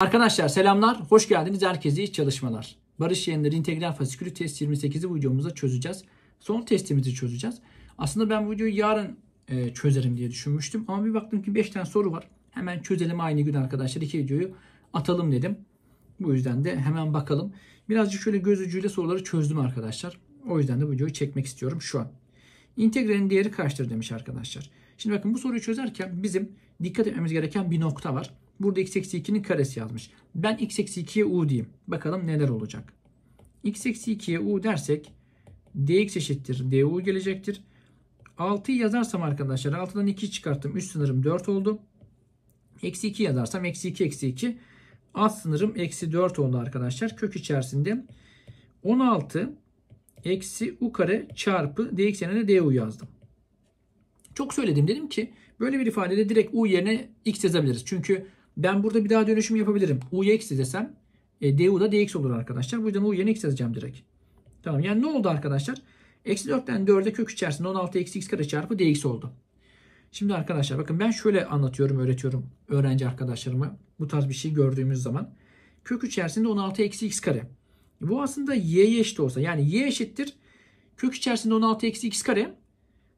Arkadaşlar selamlar, hoş geldiniz. Herkese iş çalışmalar. Barış Yayınları İntegral Fasikülü Test 28'i videomuzda çözeceğiz. Son testimizi çözeceğiz. Aslında ben bu videoyu yarın e, çözerim diye düşünmüştüm. Ama bir baktım ki 5 tane soru var. Hemen çözelim aynı gün arkadaşlar. iki videoyu atalım dedim. Bu yüzden de hemen bakalım. Birazcık şöyle göz ucuyla soruları çözdüm arkadaşlar. O yüzden de bu videoyu çekmek istiyorum şu an. İntegralin değeri kaçtır demiş arkadaşlar. Şimdi bakın bu soruyu çözerken bizim dikkat etmemiz gereken bir nokta var. Burada x eksi 2'nin karesi yazmış. Ben x eksi 2'ye u diyeyim. Bakalım neler olacak. x eksi 2'ye u dersek dx eşittir. du gelecektir. 6'yı yazarsam arkadaşlar 6'dan 2 çıkarttım. Üst sınırım 4 oldu. Eksi 2 yazarsam eksi 2 eksi 2. Alt sınırım eksi 4 oldu arkadaşlar. Kök içerisinde 16 eksi u kare çarpı dx yerine du yazdım. Çok söyledim dedim ki böyle bir ifadede direkt u yerine x yazabiliriz. Çünkü ben burada bir daha dönüşüm yapabilirim. U'ya x desem e, du da dx olur arkadaşlar. Bu yüzden u yerine x yazacağım direkt. Tamam yani ne oldu arkadaşlar? Eksi 4'ten 4'e kök içerisinde 16 eksi x kare çarpı dx oldu. Şimdi arkadaşlar bakın ben şöyle anlatıyorum, öğretiyorum öğrenci arkadaşlarıma bu tarz bir şey gördüğümüz zaman. Kök içerisinde 16 eksi x kare. Bu aslında y'ye eşit olsa yani y eşittir. Kök içerisinde 16 eksi x kare.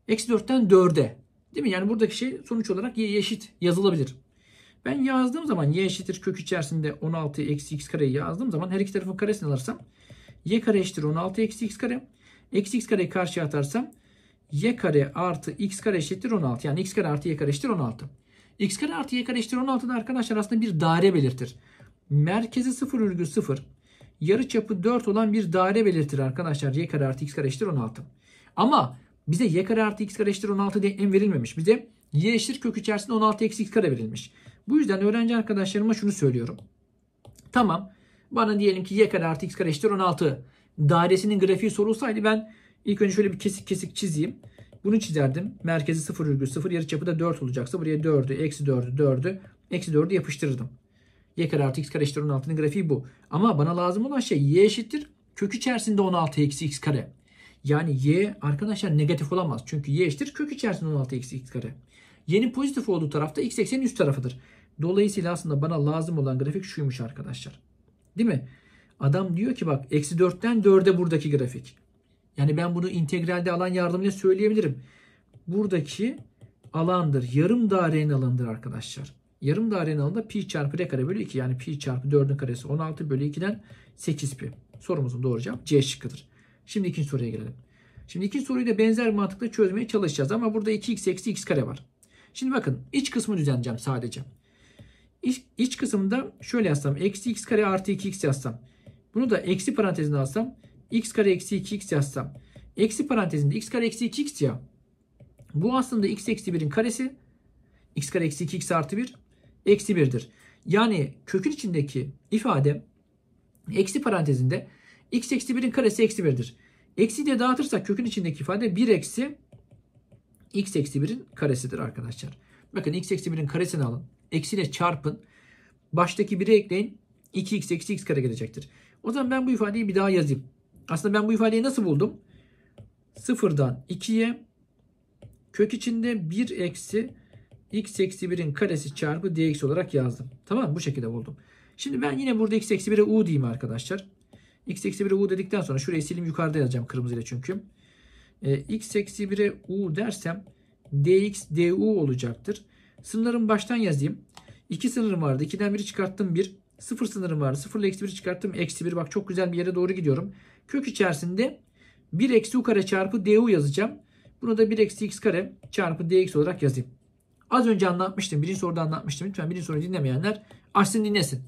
Eksi 4'ten 4'e. Değil mi? Yani buradaki şey sonuç olarak y'ye eşit yazılabilir. Ben yazdığım zaman y eşittir kök içerisinde 16 eksi x kareyi yazdığım zaman her iki tarafın karesini alırsam y kare eşittir 16 eksi x kare. Eksi x kareyi karşıya atarsam y kare artı x kare eşittir 16. Yani x kare artı y kare eşittir 16. x kare artı y kare eşittir 16 da arkadaşlar aslında bir daire belirtir. Merkezi 0,0 yarı çapı 4 olan bir daire belirtir arkadaşlar. y kare artı x kare eşittir 16. Ama bize y kare artı x kare eşittir 16 diye en verilmemiş. Bize y eşittir kök içerisinde 16 eksi x kare verilmiş. Bu yüzden öğrenci arkadaşlarıma şunu söylüyorum. Tamam bana diyelim ki y kare artı x kare eşittir 16 dairesinin grafiği sorulsaydı ben ilk önce şöyle bir kesik kesik çizeyim. Bunu çizerdim. Merkezi 0,0 yarıçapı da 4 olacaksa buraya 4'ü, eksi 4'ü, 4'ü, eksi 4'ü yapıştırırdım. y kare artı x kare eşittir 16'nın grafiği bu. Ama bana lazım olan şey y eşittir kök içerisinde 16 eksi x kare. Yani y arkadaşlar negatif olamaz. Çünkü y eşittir kök içerisinde 16 eksi x kare. Y'nin pozitif olduğu tarafta x eksenin üst tarafıdır. Dolayısıyla aslında bana lazım olan grafik şuymuş arkadaşlar. Değil mi? Adam diyor ki bak eksi 4'ten 4'e buradaki grafik. Yani ben bunu integralde alan yardımıyla söyleyebilirim. Buradaki alandır. Yarım dairenin alanıdır arkadaşlar. Yarım dairenin alanında pi çarpı r kare bölü 2. Yani pi çarpı 4'ün karesi 16 bölü 2'den 8 pi. Sorumuzun doğru cevap C şıkkıdır. Şimdi ikinci soruya gelelim. Şimdi ikinci soruyu da benzer mantıkla çözmeye çalışacağız. Ama burada 2x eksi x kare var. Şimdi bakın iç kısmı düzenleyeceğim sadece. İç, iç kısımda şöyle yazsam. Eksi x kare artı 2x yazsam. Bunu da eksi parantezine alsam. x kare eksi 2x yazsam. Eksi parantezinde x kare eksi 2x ya. Bu aslında x eksi 1'in karesi. x kare eksi 2x artı 1 eksi 1'dir. Yani kökün içindeki ifade eksi parantezinde x eksi 1'in karesi eksi 1'dir. Eksi diye dağıtırsak kökün içindeki ifade 1 eksi x eksi 1'in karesidir arkadaşlar. Bakın x eksi 1'in karesini alın eksiyle çarpın. Baştaki 1'i ekleyin. 2x eksi x kare gelecektir. O zaman ben bu ifadeyi bir daha yazayım. Aslında ben bu ifadeyi nasıl buldum? Sıfırdan 2'ye kök içinde 1 eksi x eksi 1'in karesi çarpı dx olarak yazdım. Tamam bu şekilde buldum. Şimdi ben yine burada x eksi 1'e u diyeyim arkadaşlar. x eksi 1'e u dedikten sonra şurayı silim yukarıda yazacağım kırmızıyla çünkü. E, x eksi 1'e u dersem dx du olacaktır. Sınırlarımı baştan yazayım. 2 sınırım vardı. 2'den 1'i çıkarttım 1. 0 sınırım vardı. 0 ile eksi 1'i çıkarttım. Eksi 1. Bak çok güzel bir yere doğru gidiyorum. Kök içerisinde 1 eksi u kare çarpı du yazacağım. Bunu da 1 eksi x kare çarpı dx olarak yazayım. Az önce anlatmıştım. Birinci soruda anlatmıştım. Lütfen birinci soruyu dinlemeyenler açsın dinlesin.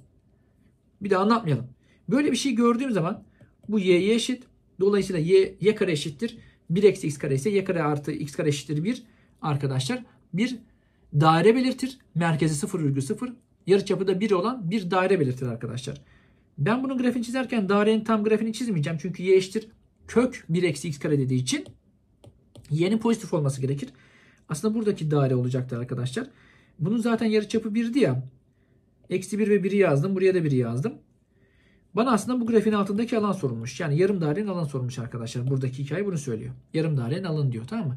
Bir daha anlatmayalım. Böyle bir şey gördüğüm zaman bu y'ye eşit. Dolayısıyla y, y kare eşittir. 1 eksi x kare ise y kare artı x kare eşittir 1 arkadaşlar. 1 daire belirtir. Merkezi 0,0. Yarıçapı da 1 olan bir daire belirtir arkadaşlar. Ben bunun grafiğini çizerken dairenin tam grafiğini çizmeyeceğim. Çünkü y eşittir kök 1 eksi x kare dediği için y'nin pozitif olması gerekir. Aslında buradaki daire olacaktır arkadaşlar. Bunun zaten yarıçapı 1'di ya. Eksi 1 ve 1'i yazdım. Buraya da 1'i yazdım. Bana aslında bu grafiğin altındaki alan sorulmuş. Yani yarım dairenin alan sorulmuş arkadaşlar. Buradaki hikaye bunu söylüyor. Yarım dairenin alanı diyor tamam mı?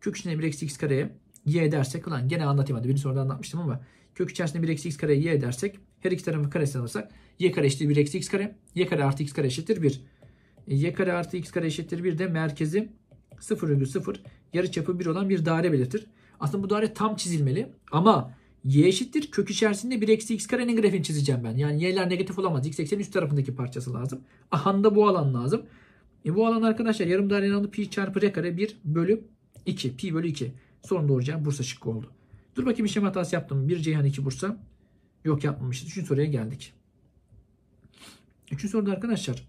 Kök içinde 1 eksi x kareye y edersek olan gene anlatayım hadi birinci soruda anlatmıştım ama kök içerisinde 1 eksi x kare y edersek her iki tarafın karesi alırsak y kare eşittir 1 eksi x kare y kare artı x kare eşittir 1 y kare artı x kare eşittir 1 de merkezi yarı çapı 1 olan bir daire belirtir. Aslında bu daire tam çizilmeli ama y eşittir kök içerisinde 1 eksi x karenin grafiğini çizeceğim ben. Yani y'ler negatif olamaz. x eksenin üst tarafındaki parçası lazım. Ahanda bu alan lazım. E bu alan arkadaşlar yarım dairenin alanı pi çarpı r kare 1 bölü 2. Pi bölü 2. Sonra doğru Bursa şıkkı oldu. Dur bakayım işlem hatası yaptım. Bir Ceyhan iki Bursa. Yok yapmamışız. Üçüncü soruya geldik. Üçüncü soruda arkadaşlar.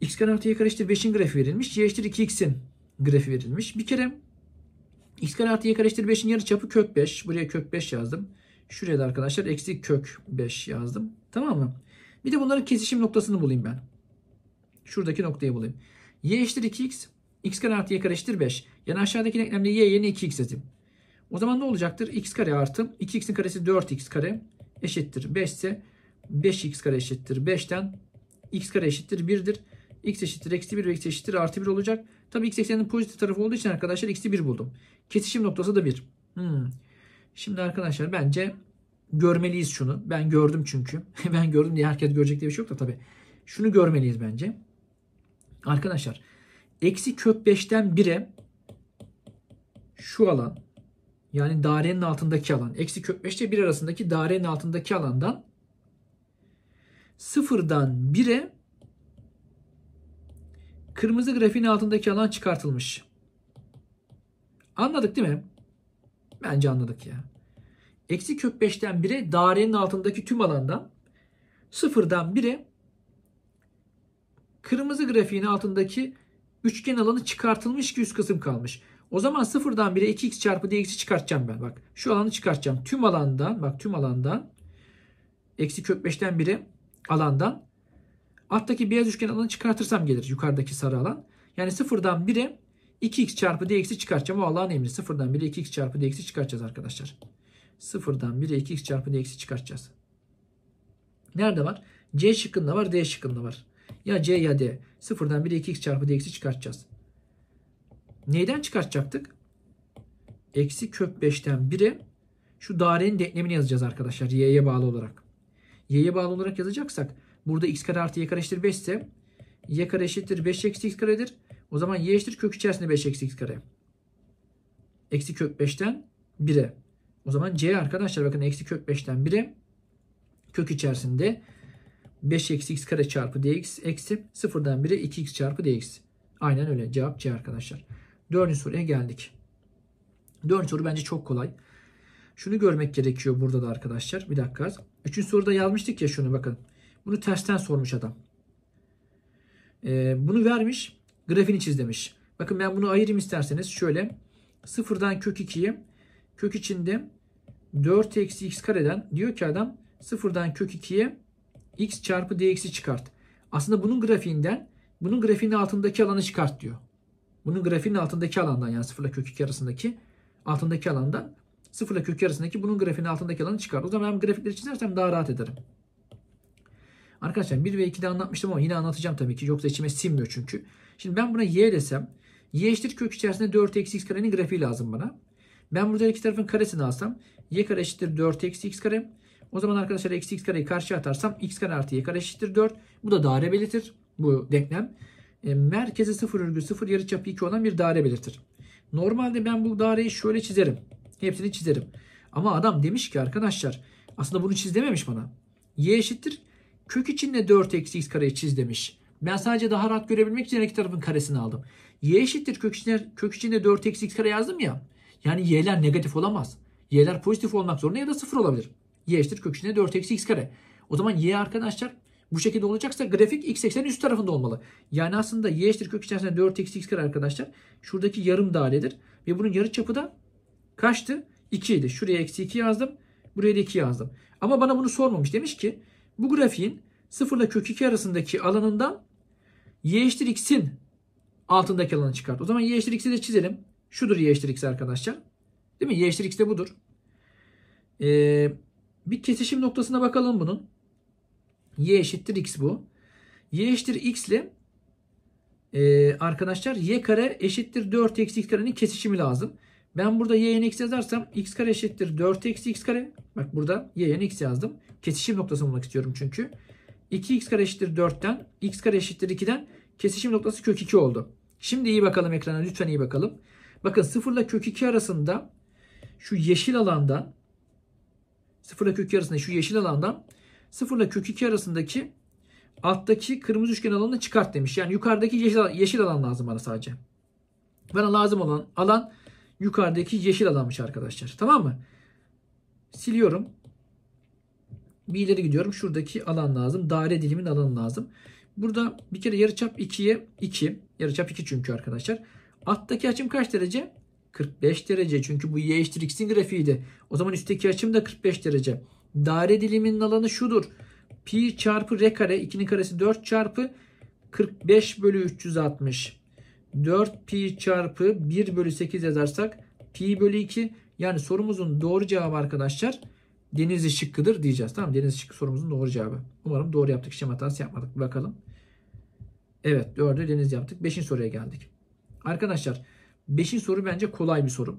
X kare artı y kare eşittir 5'in grafiği verilmiş. Y eşittir 2x'in grafiği verilmiş. Bir kere x kare artı y kare eşittir 5'in yarı çapı kök 5. Buraya kök 5 yazdım. Şuraya da arkadaşlar eksi kök 5 yazdım. Tamam mı? Bir de bunların kesişim noktasını bulayım ben. Şuradaki noktayı bulayım. y eşittir 2x x kare artı y kare eşittir 5. Yani aşağıdaki denklemde y yerine 2x dedim. O zaman ne olacaktır? x kare artı 2x'in karesi 4x kare eşittir 5 ise 5x kare eşittir 5'ten x kare eşittir 1'dir. x eşittir eksi 1 ve x eşittir artı 1 olacak. Tabii x ekseninin pozitif tarafı olduğu için arkadaşlar x'i 1 buldum. Kesişim noktası da 1. Hmm. Şimdi arkadaşlar bence görmeliyiz şunu. Ben gördüm çünkü. ben gördüm diye herkes görecek diye bir şey yok da tabii. Şunu görmeliyiz bence. Arkadaşlar Eksi kök 5'ten 1'e şu alan yani dairenin altındaki alan. Eksi kök 5 ile 1 arasındaki dairenin altındaki alandan sıfırdan 1'e kırmızı grafiğin altındaki alan çıkartılmış. Anladık değil mi? Bence anladık ya. Eksi kök 5'ten 1'e dairenin altındaki tüm alandan sıfırdan 1'e kırmızı grafiğin altındaki Üçgen alanı çıkartılmış ki üst kısım kalmış. O zaman sıfırdan bire 2x çarpı dx'i çıkartacağım ben. Bak şu alanı çıkartacağım. Tüm alandan bak tüm alandan eksi kök 5'ten biri alandan alttaki beyaz üçgen alanı çıkartırsam gelir yukarıdaki sarı alan. Yani sıfırdan bire 2x çarpı dx'i çıkartacağım. O Allah'ın emri. Sıfırdan bire 2x çarpı dx'i çıkartacağız arkadaşlar. Sıfırdan bire 2x çarpı dx'i çıkartacağız. Nerede var? C şıkkında var, D şıkkında var. Ya C ya D. Sıfırdan bir 2x çarpı dx'i çıkartacağız. Neyden çıkartacaktık? Eksi kök 5'ten 1'e şu dairenin denklemini yazacağız arkadaşlar. Y'ye bağlı olarak. Y'ye bağlı olarak yazacaksak burada x kare artı y kare eşittir 5 ise y kare eşittir 5 eksi x karedir. O zaman y eşittir kök içerisinde 5 eksi x kare. Eksi kök 5'ten 1'e. O zaman c arkadaşlar bakın eksi kök 5'ten 1'e kök içerisinde 5 eksi x kare çarpı dx eksi 0'dan 1'e 2x çarpı dx. Aynen öyle. Cevap C arkadaşlar. Dördüncü soruya geldik. Dördüncü soru bence çok kolay. Şunu görmek gerekiyor burada da arkadaşlar. Bir dakika. Üçüncü soruda yazmıştık ya şunu bakın. Bunu tersten sormuş adam. Ee, bunu vermiş. grafini çiz demiş. Bakın ben bunu ayırayım isterseniz. Şöyle. Sıfırdan kök 2'yi kök içinde 4 eksi x kareden diyor ki adam sıfırdan kök 2'ye x çarpı dx'i çıkart. Aslında bunun grafiğinden bunun grafiğinin altındaki alanı çıkart diyor. Bunun grafiğinin altındaki alandan yani 0 ile kök 2 arasındaki altındaki alandan 0 ile kök 2 arasındaki bunun grafiğinin altındaki alanı çıkart. O zaman ben grafikleri çizersem daha rahat ederim. Arkadaşlar 1 ve 2'de anlatmıştım ama yine anlatacağım tabii ki. Yoksa içime sinmiyor çünkü. Şimdi ben buna y desem y eşittir kök içerisinde 4 eksi x karenin grafiği lazım bana. Ben burada iki tarafın karesini alsam y kare eşittir 4 eksi x kare o zaman arkadaşlar eksi x kareyi karşıya atarsam x kare artı y kare eşittir 4. Bu da daire belirtir bu denklem. E, merkezi 0 örgü 0 yarıçapı 2 olan bir daire belirtir. Normalde ben bu daireyi şöyle çizerim. Hepsini çizerim. Ama adam demiş ki arkadaşlar aslında bunu çiz dememiş bana. Y eşittir. Kök içinde 4 eksi x kareyi çiz demiş. Ben sadece daha rahat görebilmek için her iki tarafın karesini aldım. Y eşittir kök içinde, kök içinde 4 eksi x kare yazdım ya. Yani y'ler negatif olamaz. Y'ler pozitif olmak zorunda ya da sıfır olabilir y eşittir kök içinde 4 eksi x kare. O zaman y arkadaşlar bu şekilde olacaksa grafik x eksenin üst tarafında olmalı. Yani aslında y eşittir kök içerisinde 4 eksi x kare arkadaşlar. Şuradaki yarım dairedir. Ve bunun yarı çapı da kaçtı? 2 idi. Şuraya eksi 2 yazdım. Buraya da 2 yazdım. Ama bana bunu sormamış. Demiş ki bu grafiğin 0 ile kök 2 arasındaki alanından y eşittir x'in altındaki alanı çıkart. O zaman y eşittir x'i de çizelim. Şudur y eşittir x arkadaşlar. Değil mi? Y eşittir x de budur. Eee bir kesişim noktasına bakalım bunun. Y eşittir x bu. Y eşittir x ile e, arkadaşlar y kare eşittir 4 eksi x karenin kesişimi lazım. Ben burada y'ye x yazarsam x kare eşittir 4 eksi x kare. Bak burada y'ye x yazdım. Kesişim noktası bulmak istiyorum çünkü. 2x kare eşittir 4'ten x kare eşittir 2'den kesişim noktası kök 2 oldu. Şimdi iyi bakalım ekrana lütfen iyi bakalım. Bakın 0 ile kök 2 arasında şu yeşil alandan 0 ile kök 2 arasında şu yeşil alandan 0 ile kök 2 arasındaki alttaki kırmızı üçgen alanını çıkart demiş. Yani yukarıdaki yeşil, yeşil alan lazım bana sadece. Bana lazım olan alan yukarıdaki yeşil alanmış arkadaşlar. Tamam mı? Siliyorum. Bir ileri gidiyorum. Şuradaki alan lazım. Daire dilimin alanı lazım. Burada bir kere yarıçap 2'ye 2. Yarıçap 2 çünkü arkadaşlar. Alttaki açım kaç derece? 45 derece. Çünkü bu y e eşittir x'in grafiğiydi. O zaman üstteki açım da 45 derece. Daire diliminin alanı şudur. Pi çarpı r kare 2'nin karesi 4 çarpı 45 bölü 360. 4 pi çarpı 1 bölü 8 yazarsak pi bölü 2 yani sorumuzun doğru cevabı arkadaşlar deniz şıkkıdır diyeceğiz. Tamam deniz şıkkı sorumuzun doğru cevabı. Umarım doğru yaptık. Şema hatası yapmadık. Bakalım. Evet 4'ü deniz yaptık. 5. soruya geldik. Arkadaşlar Beşin soru bence kolay bir soru.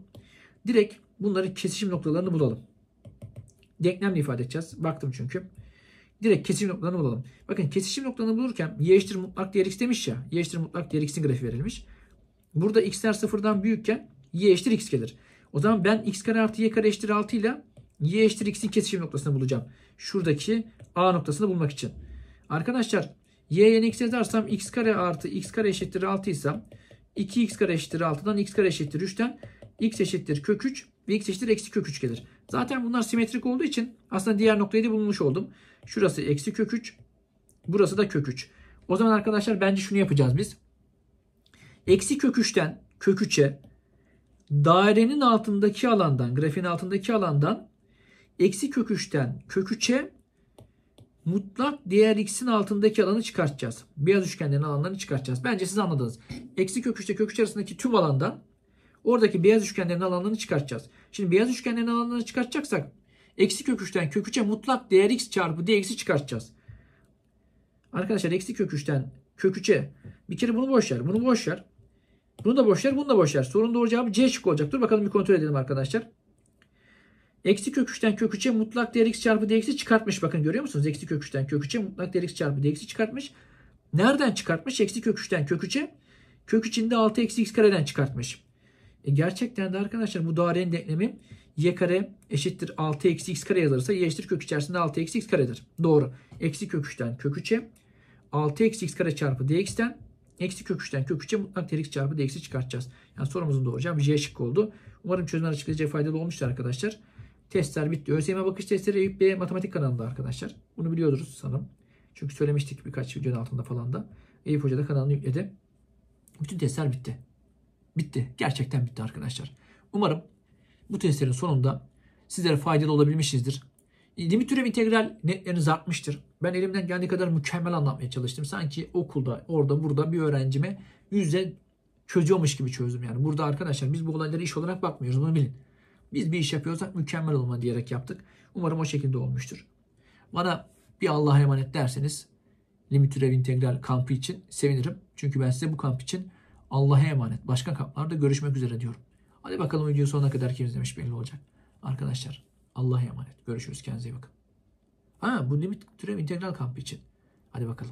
Direkt bunların kesişim noktalarını bulalım. Denklemle ifade edeceğiz. Baktım çünkü. Direkt kesişim noktalarını bulalım. Bakın kesişim noktalarını bulurken y eşittir mutlak değer x demiş ya. Y eşittir mutlak değer x'in grafiği verilmiş. Burada x'ler sıfırdan büyükken y eşittir x gelir. O zaman ben x kare artı y kare eşittir 6 ile y eşittir x'in kesişim noktasını bulacağım. Şuradaki a noktasını bulmak için. Arkadaşlar y'ye x yazarsam x kare artı x kare eşittir 6 isem 2x kare eşittir 6'dan x kare eşittir 3'ten x eşittir kök 3 ve x eşittir eksi kök 3 gelir. Zaten bunlar simetrik olduğu için aslında diğer noktayı da bulmuş oldum. Şurası eksi kök 3. Burası da kök 3. O zaman arkadaşlar bence şunu yapacağız biz. Eksi kök 3'ten kök 3'e dairenin altındaki alandan grafiğin altındaki alandan eksi kök 3'ten kök 3'e mutlak diğer x'in altındaki alanı çıkartacağız. Beyaz üçgenlerin alanlarını çıkartacağız. Bence siz anladınız. Eksi kök 3 arasındaki tüm alandan oradaki beyaz üçgenlerin alanlarını çıkartacağız. Şimdi beyaz üçgenlerin alanlarını çıkartacaksak eksi kök köküçe mutlak değer x çarpı dx'i çıkartacağız. Arkadaşlar eksi kök köküçe bir kere bunu boş ver. Bunu boş ver. Bunu da boş ver. Bunu da boş ver. Sorunun doğru cevabı C şık olacak. Dur bakalım bir kontrol edelim arkadaşlar. Eksi kök 3'ten kök 3'e mutlak değer dx çarpı dx'i çıkartmış. Bakın görüyor musunuz? Eksi kök 3'ten kök 3'e mutlak değer dx çarpı dx'i çıkartmış. Nereden çıkartmış? Eksi kök 3'ten kök 3'e. Kök içinde 6 eksi x kareden çıkartmış. E gerçekten de arkadaşlar bu dairenin denklemi y kare eşittir 6 eksi x kare yazılırsa y eşittir kök içerisinde 6 eksi x karedir. Doğru. Eksi kök 3'ten kök 3'e 6 eksi x kare çarpı dx'ten eksi kök 3'ten kök 3'e mutlak değer dx çarpı dx'i çıkartacağız. Yani sorumuzun doğru cevabı j şıkkı oldu. Umarım çözümler açıklayıcı faydalı olmuştur arkadaşlar. Testler bitti. ÖSYM bakış testleri Eyüp B matematik kanalında arkadaşlar. Bunu biliyordunuz sanırım. Çünkü söylemiştik birkaç videonun altında falan da. Eyüp Hoca da kanalını yükledi. Bütün testler bitti. Bitti. Gerçekten bitti arkadaşlar. Umarım bu testlerin sonunda sizlere faydalı olabilmişizdir. Limit türev integral netleriniz artmıştır. Ben elimden geldiği kadar mükemmel anlatmaya çalıştım. Sanki okulda, orada, burada bir öğrencime yüzde çözüyormuş gibi çözdüm yani. Burada arkadaşlar biz bu olaylara iş olarak bakmıyoruz. Bunu bilin. Biz bir iş yapıyorsak mükemmel olma diyerek yaptık. Umarım o şekilde olmuştur. Bana bir Allah'a emanet derseniz limit türev integral kampı için sevinirim. Çünkü ben size bu kamp için Allah'a emanet. Başka kamplarda görüşmek üzere diyorum. Hadi bakalım video sonuna kadar kim izlemiş belli olacak. Arkadaşlar Allah'a emanet. Görüşürüz. Kendinize iyi bakın. Ha bu limit türev integral kampı için. Hadi bakalım.